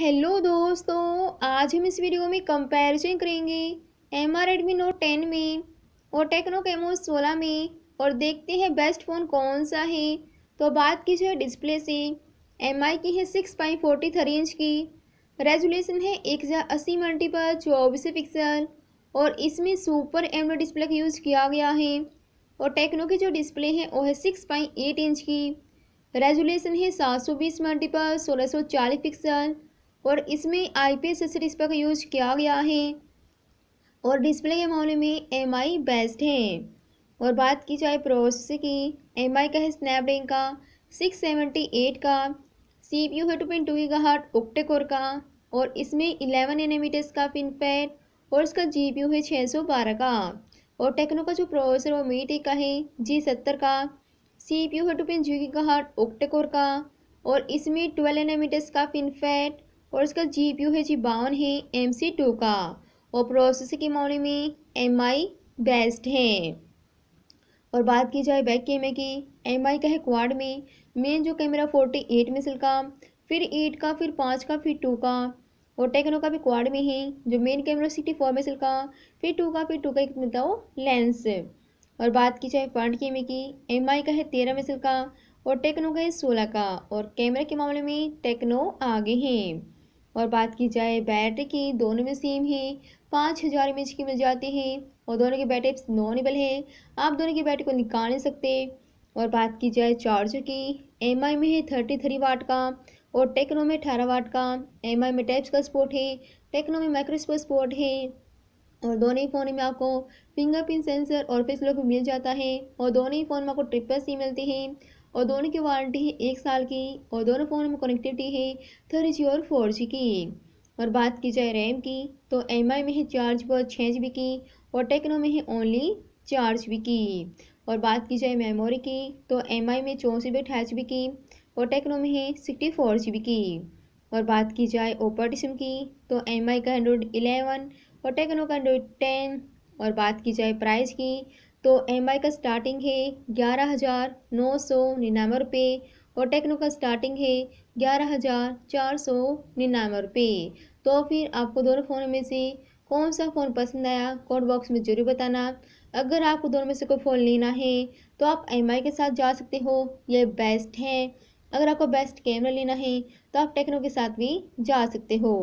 hello दोस्तों आज हम इस वीडियो में कंपैरिजन करेंगे M R Redmi Note ten में और टेक्नो कैमो सोलह में और देखते हैं बेस्ट फ़ोन कौन सा है तो बात की जाए डिस्प्ले से एम आई की है six point forty three inch की रेजोल्यूशन है एक हज़ार अस्सी मल्टी पर चौबीस पिक्सल और इसमें सुपर एम डिस्प्ले का यूज़ किया गया है और टेक्नो की जो डिस्प्ले है वो है सिक्स पॉइंट एट इंच की रेजोल्यूशन है सात सौ बीस मल्टीपल सोलह सौ चालीस पिक्सल और इसमें आई पी एस सीरीज का यूज किया गया है और डिस्प्ले के मामले में एम आई बेस्ट है और बात की जाए प्रोसेसर की एम आई का है स्नैपड्रैगन का सिक्स सेवेंटी एट का सी पी यू है टू पॉइंट टू का हार्ट ओक्टेकोर का और इसमें इलेवन एनमीटर्स का पिन पैड और इसका जी पी यू है छः सौ बारह का और टेक्नो का जो प्रोसेसर वो मीट का है जी सत्तर का सी पी यू है टू पॉइंट जी का हार्ट ओक्टेकोर का और इसमें ट्वेल्व एनमीटर्स का पिन पैड और इसका जी पी है जी बावन है एम सी टू का और प्रोसेसर के मामले में एम आई बेस्ट है और बात की जाए बैक कैमरे की एम आई का है क्वाड में मेन जो कैमरा फोर्टी एट मिसल का फिर एट का फिर पाँच का फिर टू का और टेक्नो का भी क्वाड में है जो मेन कैमरा सिक्सटी फोर मिसल का फिर टू का फिर टू का एक मिलता हो लेंस और बात की जाए फ्रंट कैमरे की एम आई का है तेरह मिसल का और टेक्नो का है सोलह का और कैमरे के मामले में टेक्नो आगे हैं और बात की जाए बैटरी की दोनों में सेम है पाँच हज़ार एम की मिल जाती है और दोनों के बैटरी नॉन एबल हैं आप दोनों की बैटरी को निकाल नहीं सकते और बात की जाए चार्जर की एम में है थर्टी थ्री वाट का और टेक्नो में अठारह वाट का एम में टाइप्स का स्पोर्ट है टेक्नो में माइक्रोस्पो स्पोर्ट है और दोनों ही फ़ोन में आपको फिंगरप्रिंट सेंसर और फेस लॉक मिल जाता है और दोनों ही फ़ोन में आपको ट्रिपल सी मिलती है और दोनों की वारंटी है एक साल की और दोनों फ़ोन में कनेक्टिविटी है थ्री तो जी और फोर जी की और बात की जाए रैम की तो एम में है चार जी और छः जी की और टेक्नो में है ओनली चार जी की और बात की जाए मेमोरी की तो एम में चौंसठ अठाईस जी की और टेक्नो में है सिक्सटी फोर जी की और बात की जाए ओपर सिम की तो एम का एंड्रॉयड इलेवन और टेक्नो का एंड्रॉयड टेन और बात की जाए प्राइस की तो एम का स्टार्टिंग है ग्यारह हज़ार नौ सौ निन्यानवे रुपये और टेक्नो का स्टार्टिंग है ग्यारह हज़ार चार सौ निन्यानवे रुपये तो फिर आपको दोनों फ़ोन में से कौन सा फ़ोन पसंद आया कोड बॉक्स में जरूर बताना अगर आपको दोनों में से कोई फ़ोन लेना है तो आप एम के साथ जा सकते हो ये बेस्ट है अगर आपको बेस्ट कैमरा लेना है तो आप टेक्नो के साथ भी जा सकते हो